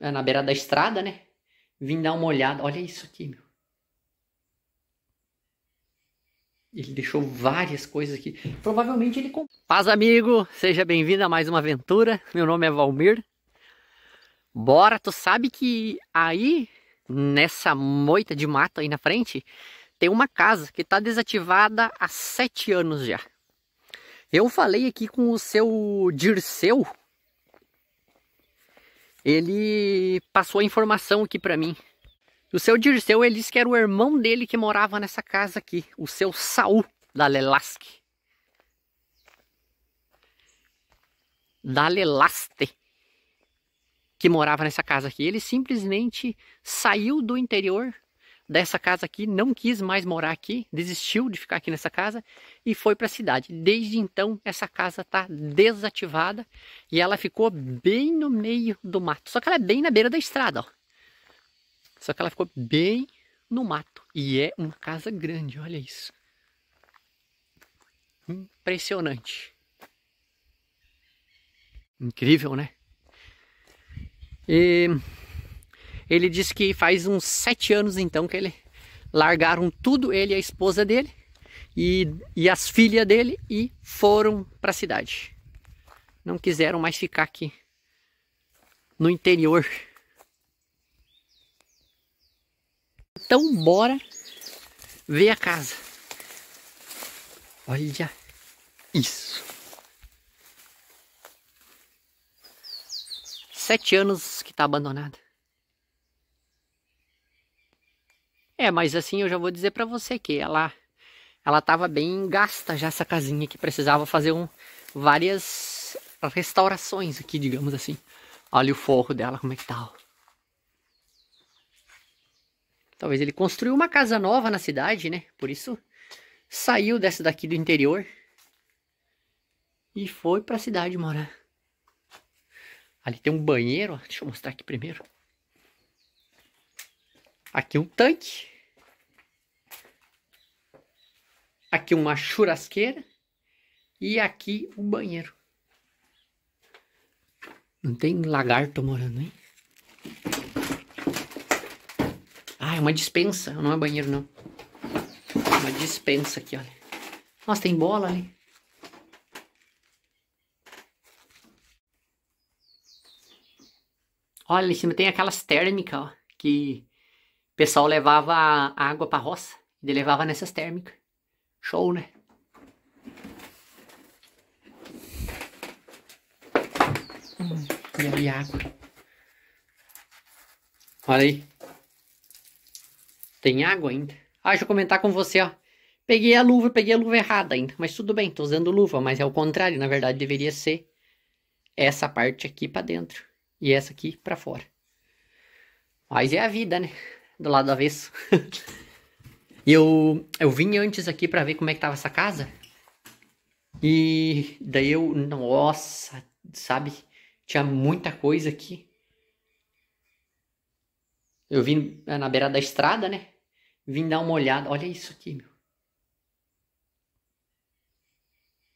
É na beira da estrada, né? Vim dar uma olhada. Olha isso aqui, meu. Ele deixou várias coisas aqui. Provavelmente ele comprou. Paz, amigo. Seja bem-vindo a mais uma aventura. Meu nome é Valmir. Bora, tu sabe que aí, nessa moita de mato aí na frente, tem uma casa que tá desativada há sete anos já. Eu falei aqui com o seu Dirceu, ele passou a informação aqui para mim. O seu Dirceu, ele disse que era o irmão dele que morava nessa casa aqui, o seu Saul da Lelasque. Da Lelaste, que morava nessa casa aqui. Ele simplesmente saiu do interior dessa casa aqui, não quis mais morar aqui, desistiu de ficar aqui nessa casa e foi para a cidade. Desde então, essa casa está desativada e ela ficou bem no meio do mato. Só que ela é bem na beira da estrada, ó. Só que ela ficou bem no mato e é uma casa grande, olha isso. Impressionante. Incrível, né? E ele disse que faz uns sete anos então que ele largaram tudo, ele e a esposa dele e, e as filhas dele e foram para a cidade. Não quiseram mais ficar aqui no interior. Então bora ver a casa. Olha isso. Sete anos que está abandonada. É, mas assim eu já vou dizer para você que ela ela tava bem gasta já essa casinha que precisava fazer um várias restaurações aqui, digamos assim. Olha o forro dela como é que tá. Ó. Talvez ele construiu uma casa nova na cidade, né? Por isso saiu dessa daqui do interior e foi para a cidade morar. Ali tem um banheiro, ó. deixa eu mostrar aqui primeiro. Aqui um tanque. aqui uma churrasqueira e aqui o um banheiro. Não tem lagarto morando, hein? Ah, é uma dispensa, não é banheiro não. uma dispensa aqui, olha. Nossa, tem bola ali. Olha, ali em cima tem aquelas térmicas, ó, que o pessoal levava água pra roça, e levava nessas térmicas. Show, né? Hum, e ali água. Olha aí. Tem água ainda. Ah, deixa eu comentar com você, ó. Peguei a luva, peguei a luva errada ainda. Mas tudo bem, tô usando luva, mas é o contrário. Na verdade, deveria ser essa parte aqui para dentro e essa aqui para fora. Mas é a vida, né? Do lado avesso. E eu, eu vim antes aqui para ver como é que tava essa casa. E daí eu, nossa, sabe? Tinha muita coisa aqui. Eu vim é, na beira da estrada, né? Vim dar uma olhada. Olha isso aqui, meu.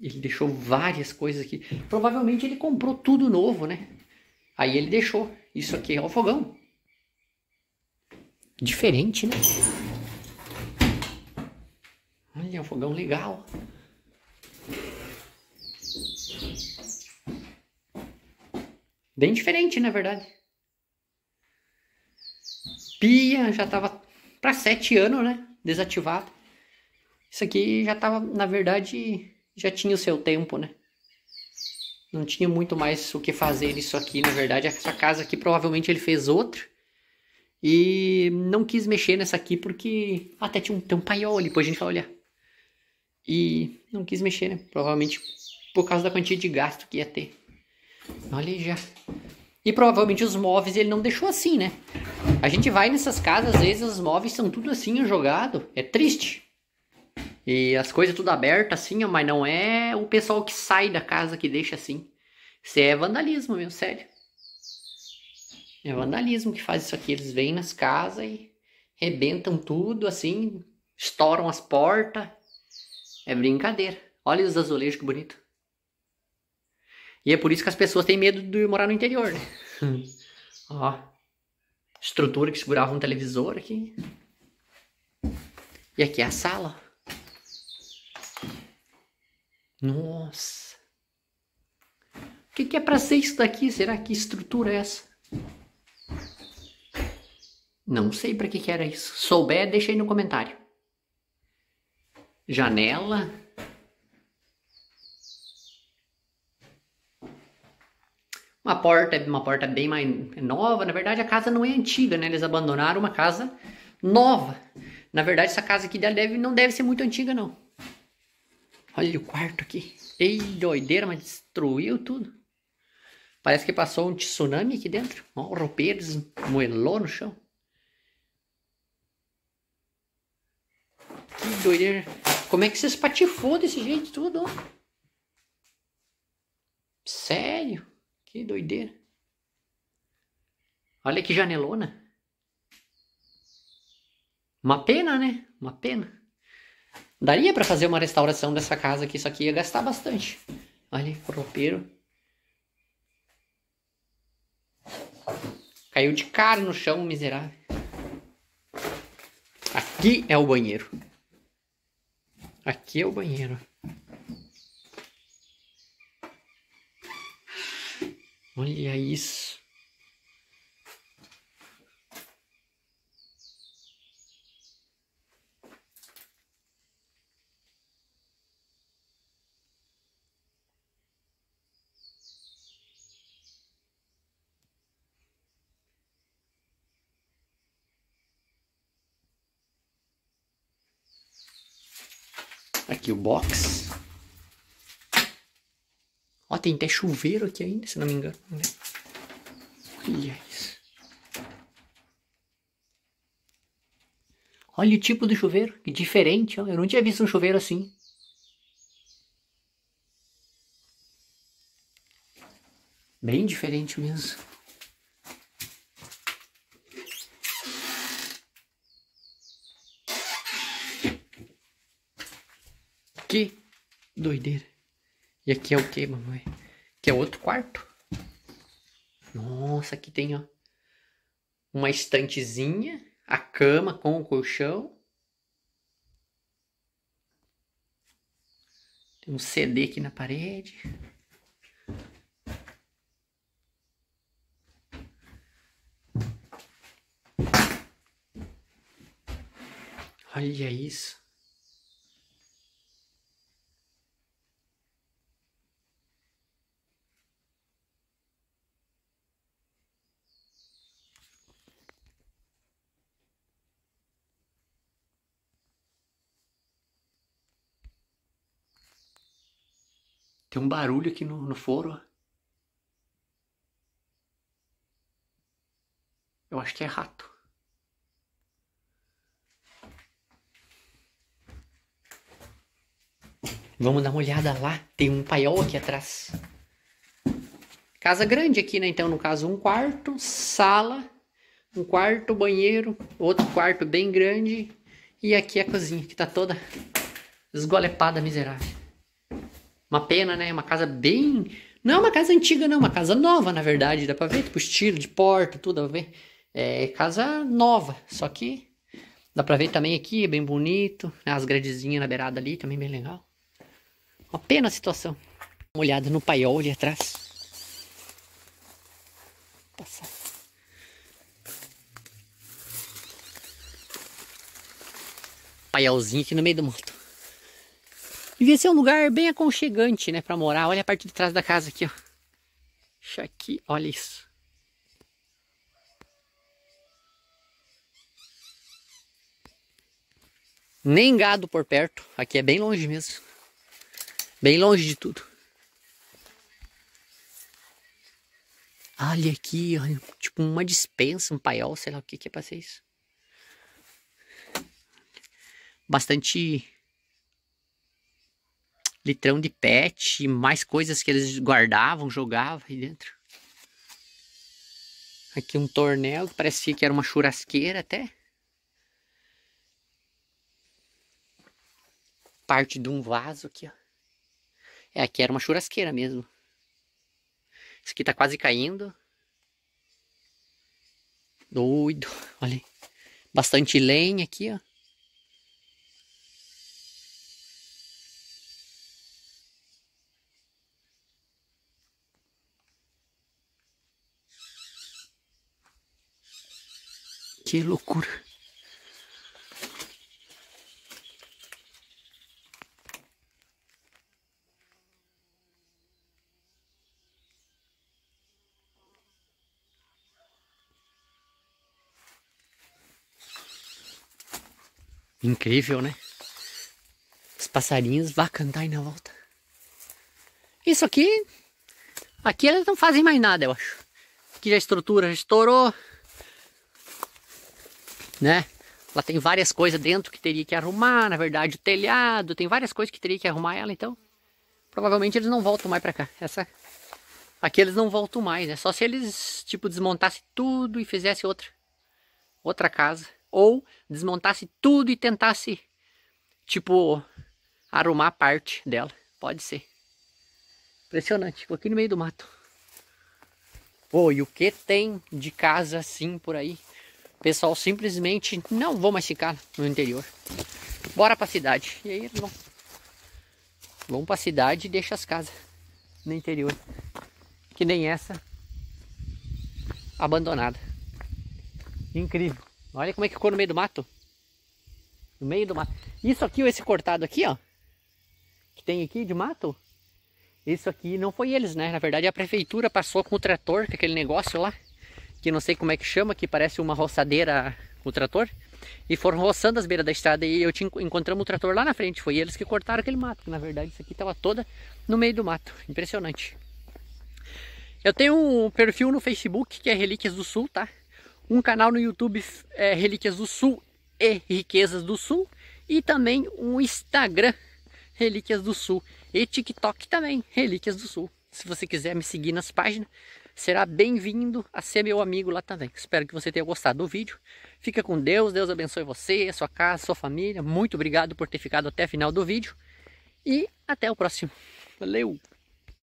Ele deixou várias coisas aqui. Provavelmente ele comprou tudo novo, né? Aí ele deixou. Isso aqui é o fogão. Diferente, né? tem um fogão legal. Bem diferente, na verdade. Pia já estava para sete anos, né? Desativada. Isso aqui já estava, na verdade, já tinha o seu tempo, né? Não tinha muito mais o que fazer isso aqui, na verdade. Essa casa aqui provavelmente ele fez outra. E não quis mexer nessa aqui porque até tinha um tampaiol ali, depois a gente vai olhar. E não quis mexer, né? Provavelmente por causa da quantia de gasto que ia ter. Olha aí já. E provavelmente os móveis ele não deixou assim, né? A gente vai nessas casas, às vezes os móveis são tudo assim, jogado. É triste. E as coisas tudo abertas assim, mas não é o pessoal que sai da casa que deixa assim. Isso é vandalismo, meu, sério. É vandalismo que faz isso aqui. Eles vêm nas casas e rebentam tudo assim, estouram as portas. É brincadeira. Olha os azulejos que bonito. E é por isso que as pessoas têm medo de morar no interior, né? Ó. Estrutura que segurava um televisor aqui. E aqui é a sala. Nossa. O que, que é para ser isso daqui? Será que estrutura é essa? Não sei para que, que era isso. Souber, deixa aí no comentário janela. Uma porta, uma porta bem mais nova. Na verdade, a casa não é antiga, né? Eles abandonaram uma casa nova. Na verdade, essa casa aqui deve, não deve ser muito antiga, não. Olha o quarto aqui. Ei, doideira, mas destruiu tudo. Parece que passou um tsunami aqui dentro. Ó, o roupeiro desmoelou no chão. Que doideira. Como é que vocês patifou desse jeito tudo? Sério? Que doideira. Olha que janelona. Uma pena, né? Uma pena. Daria para fazer uma restauração dessa casa aqui, isso aqui ia gastar bastante. Olha, roupeiro. Caiu de cara no chão, miserável. Aqui é o banheiro. Aqui é o banheiro. Olha isso. Aqui o box. Ó, tem até chuveiro aqui ainda, se não me engano. Né? Olha isso. Olha o tipo do chuveiro, que diferente, ó. Eu não tinha visto um chuveiro assim. Bem diferente mesmo. Que doideira. E aqui é o que, mamãe? Aqui é outro quarto. Nossa, aqui tem, ó. Uma estantezinha. A cama com o colchão. Tem um CD aqui na parede. Olha isso. Tem um barulho aqui no, no foro. Eu acho que é rato. Vamos dar uma olhada lá. Tem um paiol aqui atrás. Casa grande aqui, né? Então, no caso, um quarto, sala, um quarto, banheiro, outro quarto bem grande. E aqui a cozinha, que tá toda esgolepada, miserável. Uma pena, né? Uma casa bem. Não é uma casa antiga, não. Uma casa nova, na verdade. Dá pra ver, tipo, estilo de porta, tudo. Dá pra ver. É casa nova. Só que dá pra ver também aqui, é bem bonito. Né? As gradezinhas na beirada ali também, bem legal. Uma pena a situação. Uma olhada no paiol ali atrás. Passar. Paiolzinho aqui no meio do mato. Devia ser um lugar bem aconchegante, né, para morar. Olha a parte de trás da casa aqui, ó. Deixa aqui, olha isso. Nem gado por perto. Aqui é bem longe mesmo. Bem longe de tudo. Olha aqui, olha, tipo uma dispensa, um paiol, sei lá o que que é pra ser isso. Bastante litrão de pet, mais coisas que eles guardavam, jogavam aí dentro. Aqui um tornel que parecia que era uma churrasqueira até. Parte de um vaso aqui, ó. É, aqui era uma churrasqueira mesmo. Isso aqui tá quase caindo. Doido, olha aí. Bastante lenha aqui, ó. que loucura. Incrível, né? Os passarinhos vão cantar aí na volta. Isso aqui. Aqui eles não fazem mais nada, eu acho. Aqui a estrutura já estourou né? Ela tem várias coisas dentro que teria que arrumar, na verdade, o telhado, tem várias coisas que teria que arrumar ela, então provavelmente eles não voltam mais para cá. Essa aqui eles não voltam mais, né? Só se eles tipo desmontassem tudo e fizessem outra outra casa ou desmontasse tudo e tentasse tipo arrumar parte dela. Pode ser. Impressionante, ficou aqui no meio do mato. Pô, e o que tem de casa assim por aí? pessoal simplesmente não vou mais ficar no interior. Bora pra cidade. E aí, irmão? Vão pra cidade e deixa as casas no interior. Que nem essa. Abandonada. Incrível. Olha como é que ficou no meio do mato. No meio do mato. Isso aqui, esse cortado aqui, ó. Que tem aqui de mato. Isso aqui não foi eles, né? Na verdade, a prefeitura passou com o trator, com aquele negócio lá que não sei como é que chama, que parece uma roçadeira o trator, e foram roçando as beiras da estrada e eu te encontramos o trator lá na frente. Foi eles que cortaram aquele mato, que na verdade isso aqui estava toda no meio do mato. Impressionante. Eu tenho um perfil no Facebook que é Relíquias do Sul, tá? Um canal no YouTube é Relíquias do Sul e Riquezas do Sul. E também um Instagram Relíquias do Sul. E TikTok também, Relíquias do Sul. Se você quiser me seguir nas páginas, será bem-vindo a ser meu amigo lá também. Espero que você tenha gostado do vídeo. Fica com Deus, Deus abençoe você, sua casa, sua família. Muito obrigado por ter ficado até o final do vídeo. E até o próximo. Valeu!